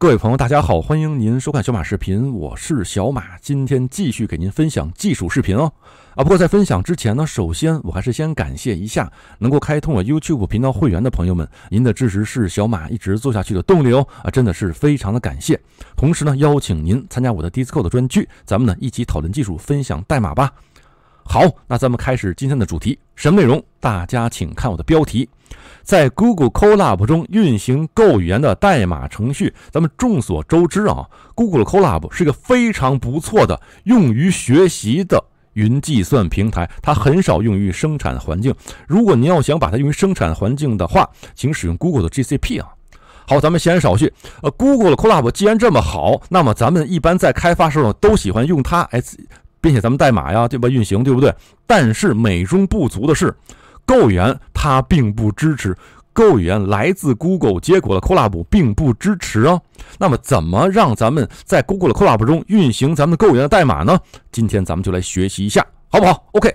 各位朋友，大家好，欢迎您收看小马视频，我是小马，今天继续给您分享技术视频哦。啊，不过在分享之前呢，首先我还是先感谢一下能够开通我 YouTube 频道会员的朋友们，您的支持是小马一直做下去的动力哦，啊，真的是非常的感谢。同时呢，邀请您参加我的 Discord 的专区，咱们呢一起讨论技术，分享代码吧。好，那咱们开始今天的主题，什么内容？大家请看我的标题，在 Google Colab 中运行 Go 语言的代码程序。咱们众所周知啊，Google Colab 是一个非常不错的用于学习的云计算平台，它很少用于生产环境。如果您要想把它用于生产环境的话，请使用 Google 的 GCP 啊。好，咱们闲言少叙，呃，Google 的 Colab 既然这么好，那么咱们一般在开发时候都喜欢用它，哎。并且咱们代码呀，对吧？运行对不对？但是美中不足的是，Go 语言它并不支持，Go 语言来自 Google 结果的 Colab 并不支持啊。那么怎么让咱们在 Google 的 Colab 中运行咱们 Go 语言的代码呢？今天咱们就来学习一下，好不好？OK，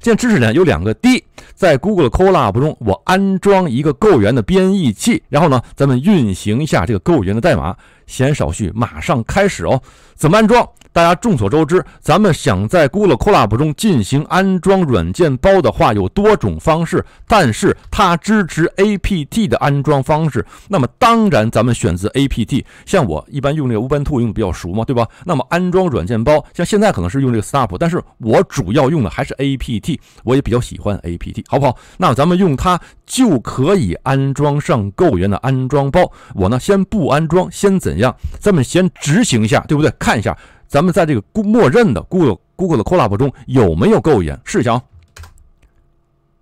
今天知识点有两个：第一，在 Google 的 Colab 中，我安装一个 Go 语言的编译器，然后呢，咱们运行一下这个 Go 语言的代码。闲少叙，马上开始哦。怎么安装？大家众所周知，咱们想在 Google c l o u Lab 中进行安装软件包的话，有多种方式，但是它支持 APT 的安装方式。那么当然，咱们选择 APT。像我一般用这个 Ubuntu 用的比较熟嘛，对吧？那么安装软件包，像现在可能是用这个 Snap，但是我主要用的还是 APT，我也比较喜欢 APT，好不好？那咱们用它。就可以安装上 Go 语言的安装包。我呢，先不安装，先怎样？咱们先执行一下，对不对？看一下，咱们在这个默认的 Go o Go l 的 c l a b 中有没有 Go 语言？试一下啊！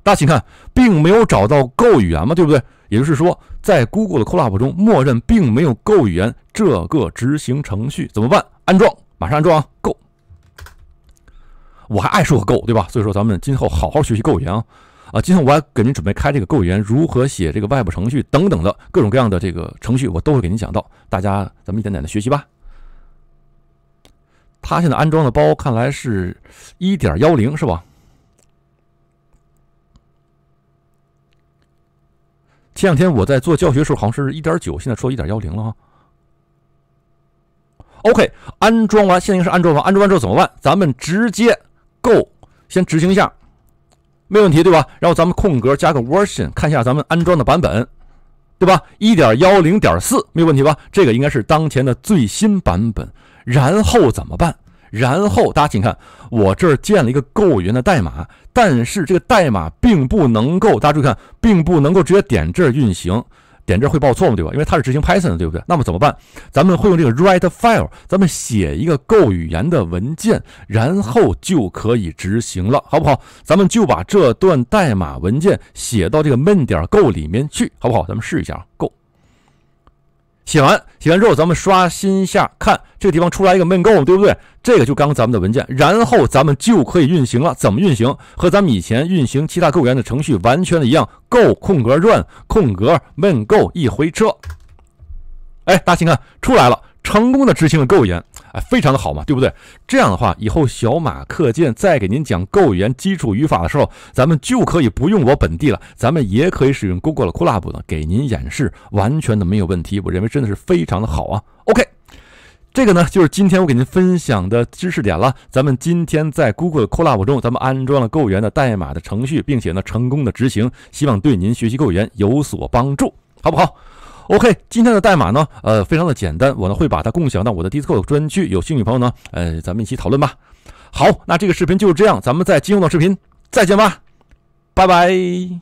大家请看，并没有找到 Go 语言嘛，对不对？也就是说，在 Go o g l e 的 c l a b 中，默认并没有 Go 语言这个执行程序，怎么办？安装，马上安装啊！Go，我还爱说个 Go，对吧？所以说，咱们今后好好学习 Go 语言啊！啊，今天我还给您准备开这个“购园如何写这个外部程序”等等的各种各样的这个程序，我都会给您讲到。大家咱们一点点的学习吧。他现在安装的包看来是一点幺零是吧？前两天我在做教学时候好像是一点九，现在说一点幺零了哈。OK，安装完，现在是安装完，安装完之后怎么办？咱们直接 Go 先执行一下。没问题对吧？然后咱们空格加个 version，看一下咱们安装的版本，对吧？一点幺零点四，没有问题吧？这个应该是当前的最新版本。然后怎么办？然后大家请看，我这儿建了一个购物云的代码，但是这个代码并不能够，大家注意看，并不能够直接点这儿运行。点这儿会报错吗？对吧？因为它是执行 Python 的，对不对？那么怎么办？咱们会用这个 write file，咱们写一个 Go 语言的文件，然后就可以执行了，好不好？咱们就把这段代码文件写到这个 main 点 Go 里面去，好不好？咱们试一下 Go。写完，写完之后，咱们刷新一下，看这个地方出来一个 main go，对不对？这个就刚咱们的文件，然后咱们就可以运行了。怎么运行？和咱们以前运行其他构 o 的程序完全的一样。Go 空格 run 空格 main go 一回车。哎，大家请看，出来了。成功的执行了购员，哎，非常的好嘛，对不对？这样的话，以后小马课件再给您讲购员基础语法的时候，咱们就可以不用我本地了，咱们也可以使用 Google 的 c l a b 呢，给您演示，完全的没有问题。我认为真的是非常的好啊。OK，这个呢就是今天我给您分享的知识点了。咱们今天在 Google 的 c l a b 中，咱们安装了购员的代码的程序，并且呢成功的执行，希望对您学习购员有所帮助，好不好？OK，今天的代码呢，呃，非常的简单，我呢会把它共享到我的 Discord 专区，有兴趣朋友呢，呃，咱们一起讨论吧。好，那这个视频就是这样，咱们在今后的视频再见吧，拜拜。